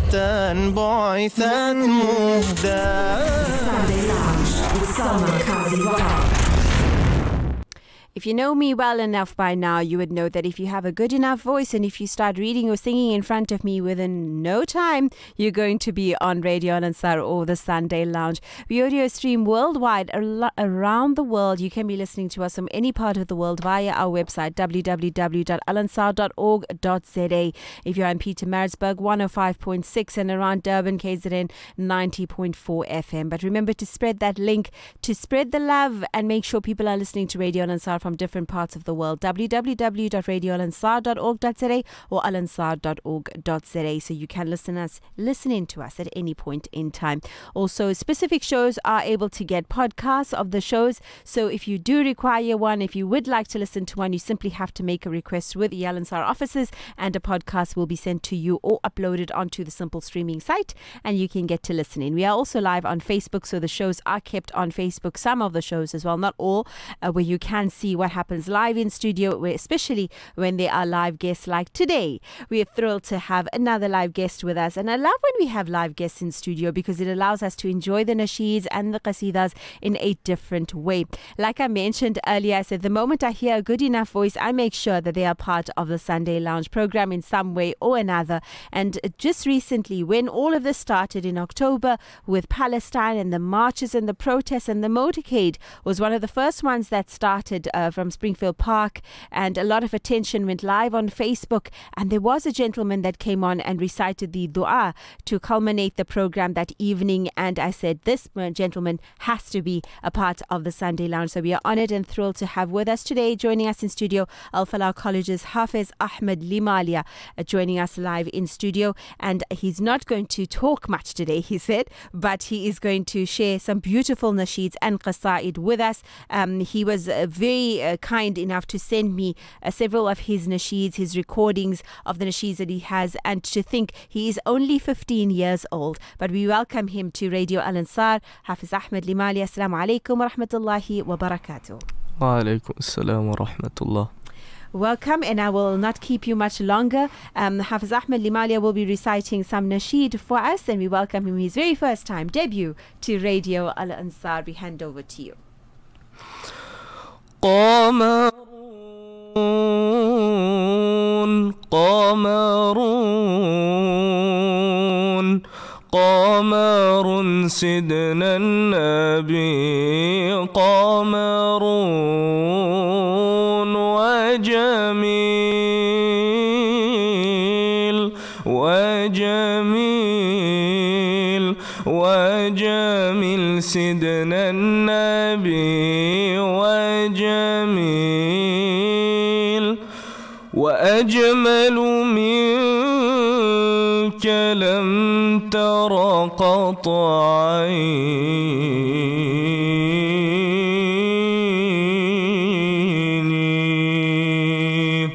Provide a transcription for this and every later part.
لغة بعثت مهداة If you know me well enough by now, you would know that if you have a good enough voice and if you start reading or singing in front of me within no time, you're going to be on Radio Nansar or the Sunday Lounge. We audio stream worldwide around the world. You can be listening to us from any part of the world via our website www.alansar.org.za. If you're in Peter Maritzburg, 105.6 and around Durban, KZN 90.4 FM. But remember to spread that link to spread the love and make sure people are listening to Radio from from different parts of the world. www.radioalansar.org.za or alansar.org.za so you can listen us listening to us at any point in time. Also, specific shows are able to get podcasts of the shows. So if you do require one, if you would like to listen to one, you simply have to make a request with the Alansar offices and a podcast will be sent to you or uploaded onto the Simple Streaming site and you can get to listening. We are also live on Facebook, so the shows are kept on Facebook, some of the shows as well, not all, uh, where you can see what happens live in studio, especially when there are live guests like today. We are thrilled to have another live guest with us. And I love when we have live guests in studio because it allows us to enjoy the nasheeds and the qasidas in a different way. Like I mentioned earlier, I said the moment I hear a good enough voice, I make sure that they are part of the Sunday Lounge program in some way or another. And just recently, when all of this started in October with Palestine and the marches and the protests and the motorcade was one of the first ones that started uh, uh, from Springfield Park, and a lot of attention went live on Facebook. And there was a gentleman that came on and recited the dua to culminate the program that evening. And I said, This gentleman has to be a part of the Sunday Lounge. So we are honored and thrilled to have with us today, joining us in studio, Al Falah College's Hafiz Ahmed Limalia, uh, joining us live in studio. And he's not going to talk much today, he said, but he is going to share some beautiful nasheeds and qasaid with us. Um, he was uh, very uh, kind enough to send me uh, several of his nasheeds, his recordings of the nasheeds that he has, and to think he is only 15 years old. But we welcome him to Radio Al Ansar. Hafiz Ahmed Limali, Assalamu alaikum wa rahmatullahi wa barakatuh. Wa alaikum assalam wa rahmatullah welcome and I will not keep you much longer. Um, Hafiz Ahmed Limalia will be reciting some nasheed for us and we welcome him his very first time debut to Radio Al Ansar. We hand over to you. قمرون قمرون قمر سدنا النبي قمرون وجميل وجميل وجميل سدنا النبي أجمل منك لم تر قط عيني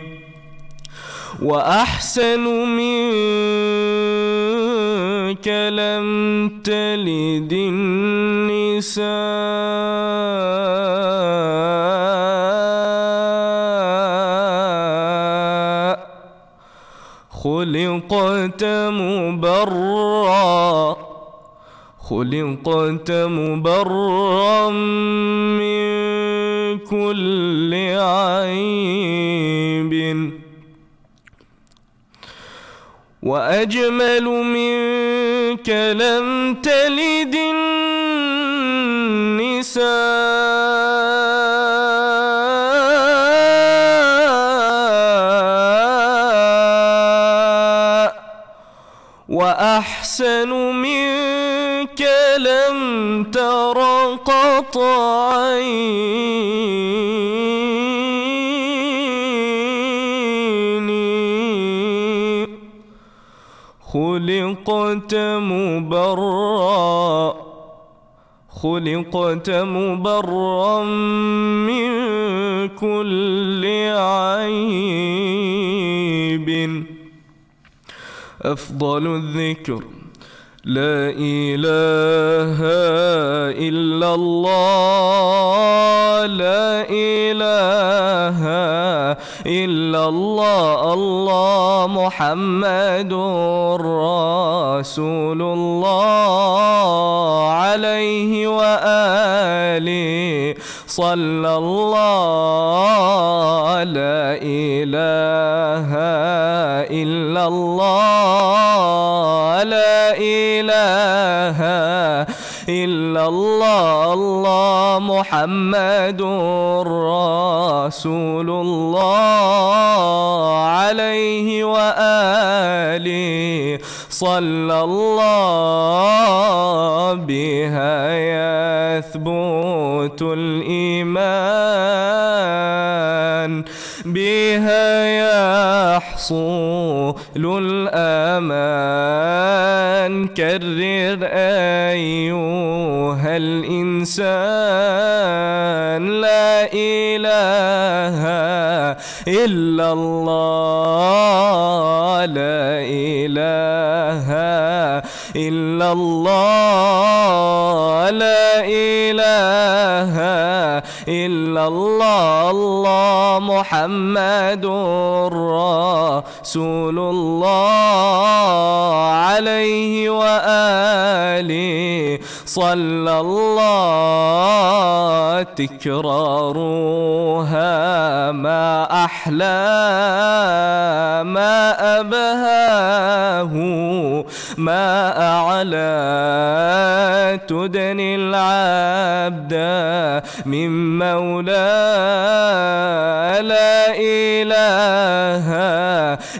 وأحسن منك لم تلد النساء مبرا خلقت مبرا من كل عيب وأجمل منك لم تلد النساء أحسن منك لم تر قط عيني خلقت مبرأ خلقت مبرا من كل عيب أفضل الذكر لا إله إلا الله لا إله إلا الله الله محمد رسول الله عليه وآله صلى الله لا إله إلا الله الله الله محمد رسول الله عليه وآله صلى الله بها يثبت الإيمان بها يحصل الأمان كرر أيوه الإنسان لا إله إلا الله لا إله إلا الله لا إله إلا الله الله محمد رسول الله عليه وآله صلى الله تكرارها ما أحلى ما أبهاه ما أعلى تدني العبد من مولى لا إله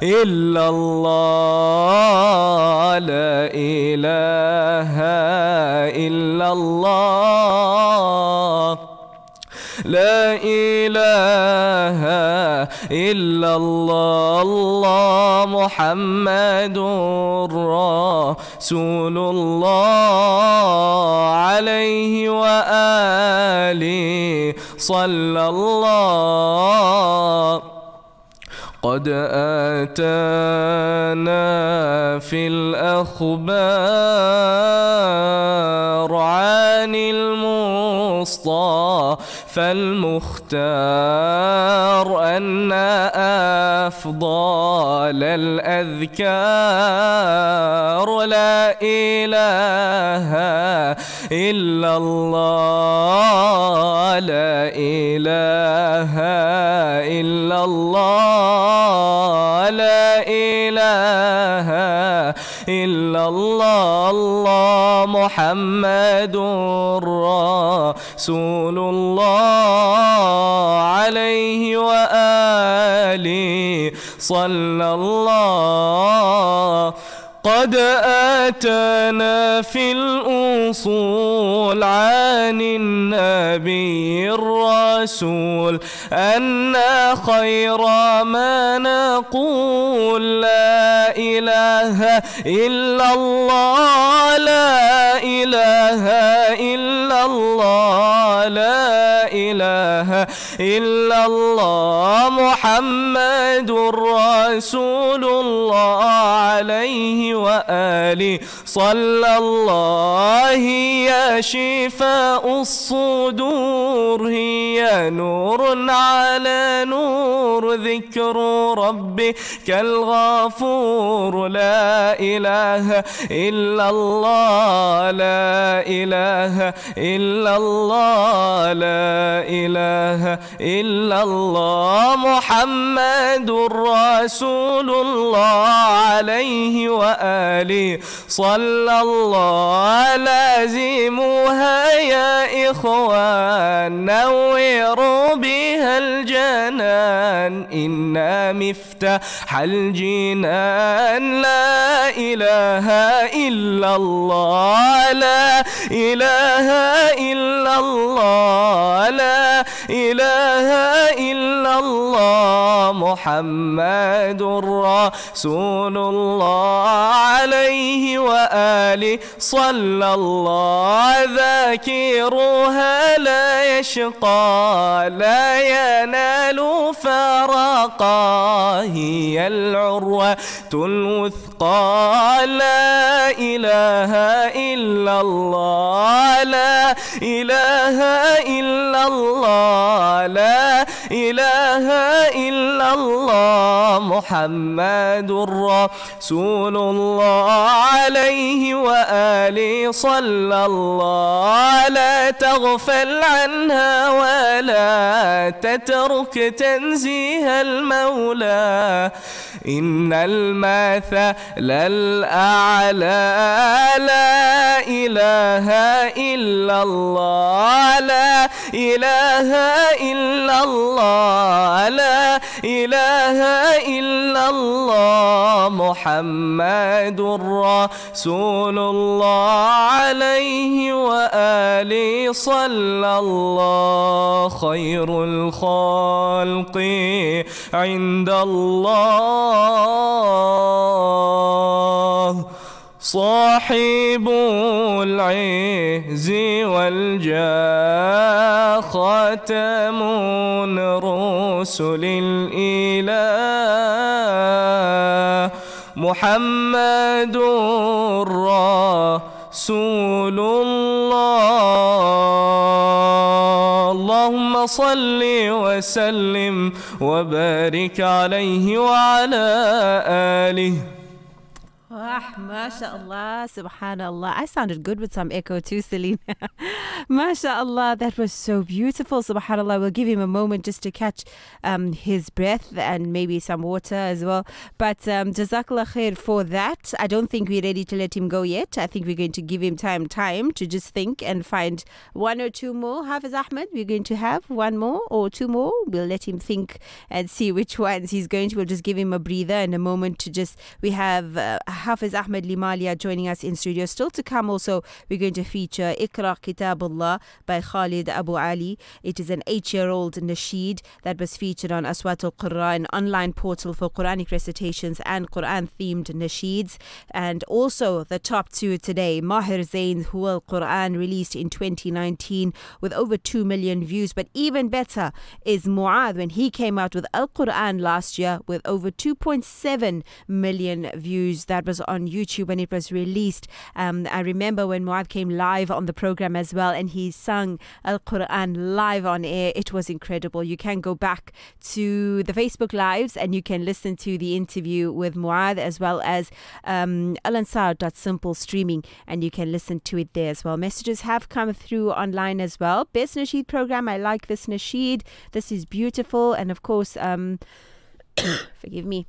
إلا الله لا إله الله لا إله إلا الله الله محمد رسول الله عليه وآله صلى الله قد آتانا في الأخبار عن المصطفى المختار أن أفضل الأذكار لا إله إلا الله لا إله إلا الله إلا الله الله محمد رسول الله عليه وآله صلى الله قد آتانا في الأصول عن النبي الرسول أنا خير ما نقول لا إله إلا الله لا إله إلا الله لا إله إلا الله محمد رسول الله عليه وآله صلى الله يا شفاء الصدور هي نور على نور ذكر ربك الغفور لا إله إلا الله لا إله إلا الله لا إله إلا الله محمد رسول الله عليه وآله آلي صلى الله لازموها يا إخوان نوروا بها الجنان إنا مفتاح الجنان لا إله إلا الله لا إله إلا الله لا إله إلا الله محمد رسول الله عليه وآله صلى الله ذاكرها لا يشقى لا ينال فراقا هي العروة الوثقى لا إله إلا الله لا إله إلا الله لا إله إلا الله محمد رسول الله عليه وآله صلى الله لا تغفل عنها ولا تترك تنزيه المولى إن المثل الأعلى لا إله إلا الله لا إله إلا الله لا إله إلا الله محمد رسول الله عليه وآله صلى الله خير الخلق عند الله الله صاحب العز والجاه خاتم رسل الإله محمد رسول الله فصل وسلم وبارك عليه وعلى آله Mashallah, ما subhanAllah. I sounded good with some echo too Selena MashaAllah, that was so beautiful subhanAllah. we'll give him a moment just to catch um, his breath and maybe some water as well but um, Jazakallah khair for that I don't think we're ready to let him go yet I think we're going to give him time time to just think and find one or two more Hafiz Ahmed we're going to have one more or two more we'll let him think and see which ones he's going to we'll just give him a breather in a moment to just we have uh, Hafiz Hafiz Ahmed Limalia joining us in studio. Still to come, also, we're going to feature Ikra Kitabullah by Khalid Abu Ali. It is an eight year old nasheed that was featured on Aswat al Qurra, an online portal for Quranic recitations and Quran themed nasheeds. And also, the top two today Maher Zain's Huwal Quran, released in 2019 with over 2 million views. But even better is Muad when he came out with Al Quran last year with over 2.7 million views. That was on on YouTube when it was released. Um, I remember when Muad came live on the program as well and he sung Al Quran live on air. It was incredible. You can go back to the Facebook Lives and you can listen to the interview with Muad as well as um, alansar.simple streaming and you can listen to it there as well. Messages have come through online as well. Best Nasheed program. I like this Nasheed. This is beautiful. And of course, um, forgive me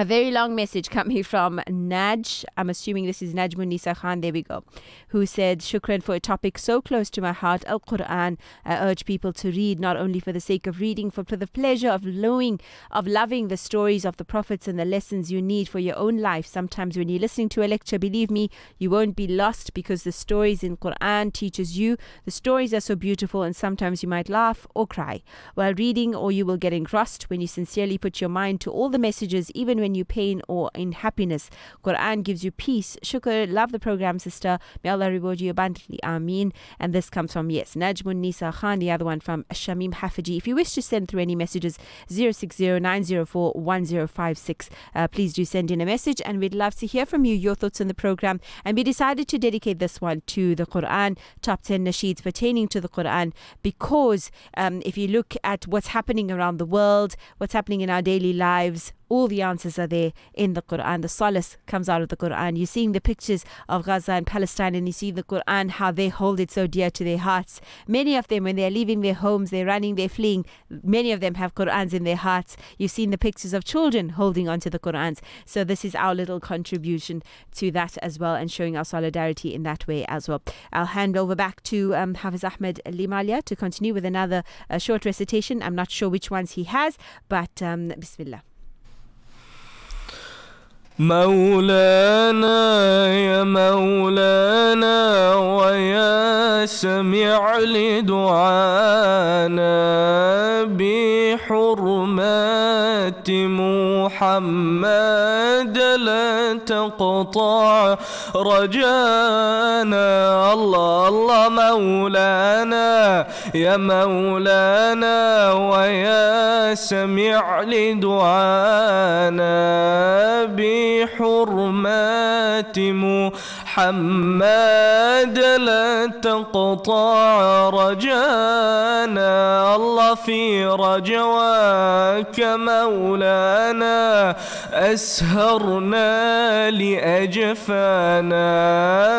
a very long message coming from Naj. I'm assuming this is Najmun Nisa Khan. There we go. Who said, Shukran for a topic so close to my heart, Al Quran. I urge people to read not only for the sake of reading, but for the pleasure of loving, of loving the stories of the prophets and the lessons you need for your own life. Sometimes when you're listening to a lecture, believe me, you won't be lost because the stories in Quran teaches you. The stories are so beautiful, and sometimes you might laugh or cry while reading, or you will get engrossed when you sincerely put your mind to all the messages, even when you pain or in happiness. Quran gives you peace. Shukr, love the program, sister. May Allah reward you abundantly. Ameen. And this comes from, yes, Najmun Nisa Khan, the other one from Shamim Hafiji. If you wish to send through any messages, 60 Uh, please do send in a message and we'd love to hear from you, your thoughts on the program. And we decided to dedicate this one to the Quran, top 10 nasheeds pertaining to the Quran, because um, if you look at what's happening around the world, what's happening in our daily lives, all the answers are there in the Quran. The solace comes out of the Quran. You're seeing the pictures of Gaza and Palestine, and you see the Quran, how they hold it so dear to their hearts. Many of them, when they're leaving their homes, they're running, they're fleeing. Many of them have Qurans in their hearts. You've seen the pictures of children holding onto the Qurans. So this is our little contribution to that as well, and showing our solidarity in that way as well. I'll hand over back to um, Hafiz Ahmed Limalia to continue with another uh, short recitation. I'm not sure which ones he has, but um, Bismillah. مولانا يا مولانا ويا سميع لدعانا بحرمات محمد لا تقطع رجانا الله الله مولانا يا مولانا ويا سميع لدعانا بحرمات حرمات محمد لا تقطع رجانا الله في رجواك مولانا أسهرنا لأجفانا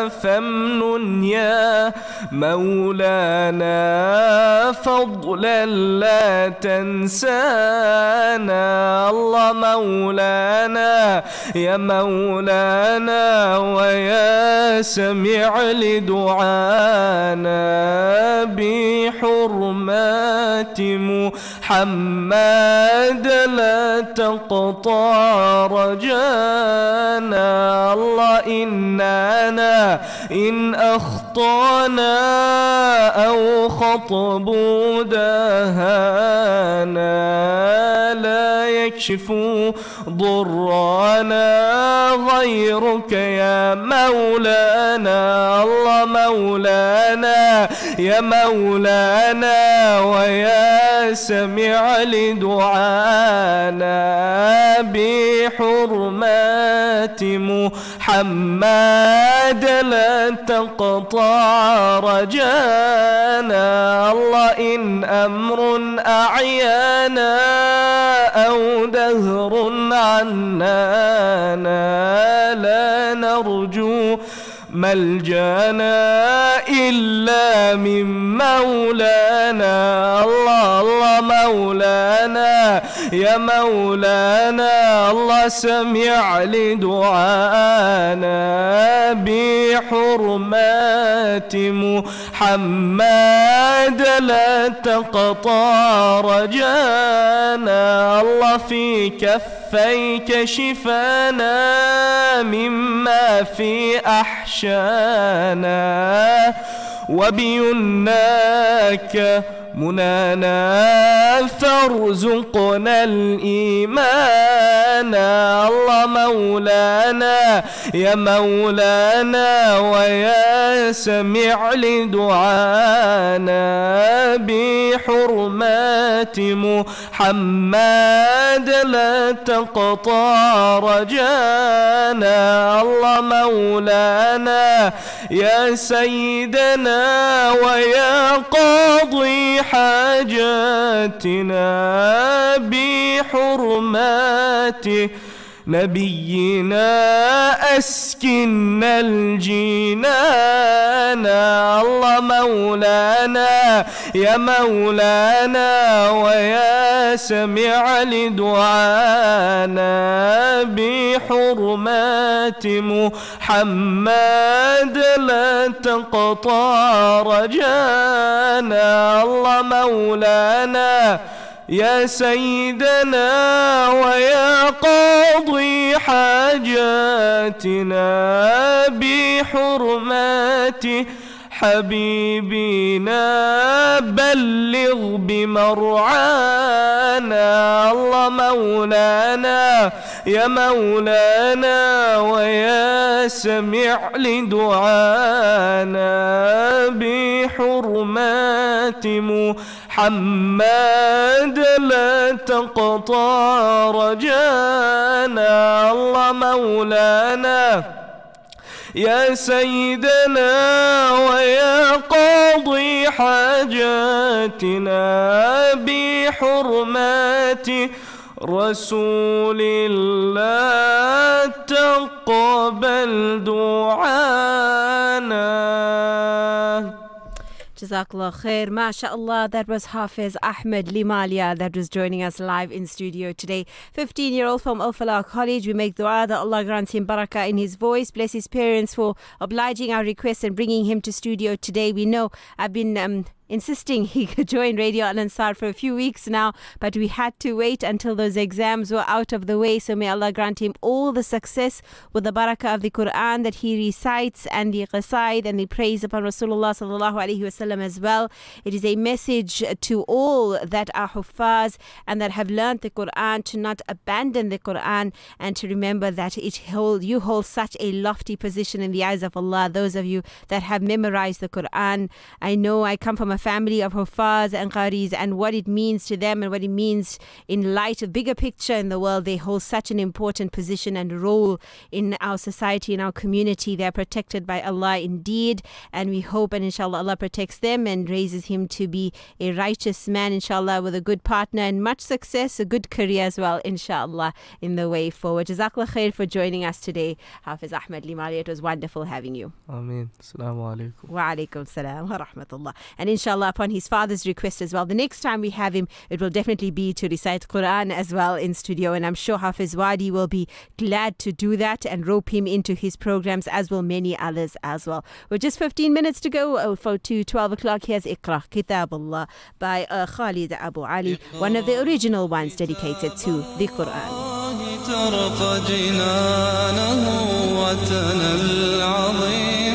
فمن يا مولانا فضلا لا تنسانا الله مولانا يا مولانا ويا سمع لدعانا بحرمات محمد لا تقطع رجانا الله إننا إن أخطأنا أو خطب دهانا لا يكشف ضرنا غيرك يا مولانا الله مولانا يا مولانا ويا سمع لدعانا بحرمات مولانا حماد لا تقطع رجانا الله إن أمر أعيانا أو دهر عنانا لا نرجو ملجانا إلا من مولانا الله الله مولانا يا مولانا الله سمع لدعانا بحرمات محمد لا تقطع رجانا الله في كفيك شفانا مما في أحشانا وبيناك منانا فارزقنا الإيمان الله مولانا يا مولانا ويا سمع لدعانا بحرمات محمد لا تقطع رجانا الله مولانا يا سيدنا ويا قاضي حاجاتنا بحرماته نبينا أسكن الجنان الله مولانا يا مولانا ويا سمع لدعانا بحرمات محمد لا تقطع رجانا الله مولانا يا سيدنا ويا قاضي حاجاتنا بحرمات حبيبنا بلغ بمرعانا الله مولانا يا مولانا ويا سمع لدعانا بحرمات محمد حماد لا تقطع رجانا الله مولانا يا سيدنا ويا قاضي حاجاتنا بحرمات رسول الله تقبل دعاء Jazakallah khair. MashaAllah, that was Hafiz Ahmed Limalia that was joining us live in studio today. 15 year old from Al Falah College. We make dua that Allah grants him barakah in his voice. Bless his parents for obliging our request and bringing him to studio today. We know I've been. Um, insisting he could join Radio Al Ansar for a few weeks now, but we had to wait until those exams were out of the way. So may Allah grant him all the success with the barakah of the Quran that he recites and the qasaid and the praise upon Rasulullah sallallahu alaihi wasallam as well. It is a message to all that are huffaz and that have learned the Quran to not abandon the Quran and to remember that it hold you hold such a lofty position in the eyes of Allah. Those of you that have memorized the Quran, I know I come from a family of Hufaz and Qaris and what it means to them and what it means in light of bigger picture in the world. They hold such an important position and role in our society, in our community. They are protected by Allah indeed. And we hope and inshallah Allah protects them and raises him to be a righteous man, inshallah, with a good partner and much success, a good career as well, inshallah, in the way forward. Jazakallah khair for joining us today. Hafiz Ahmed Limali, it was wonderful having you. Ameen. Assalamu alaikum. Wa alaikum salam wa rahmatullah. And inshallah, inshallah, upon his father's request as well. The next time we have him, it will definitely be to recite Quran as well in studio. And I'm sure Hafiz Wadi will be glad to do that and rope him into his programs, as will many others as well. We're just 15 minutes to go uh, for to 12 o'clock. Here's Iqra Kitabullah by uh, Khalid Abu Ali, one of the original ones dedicated to the Quran.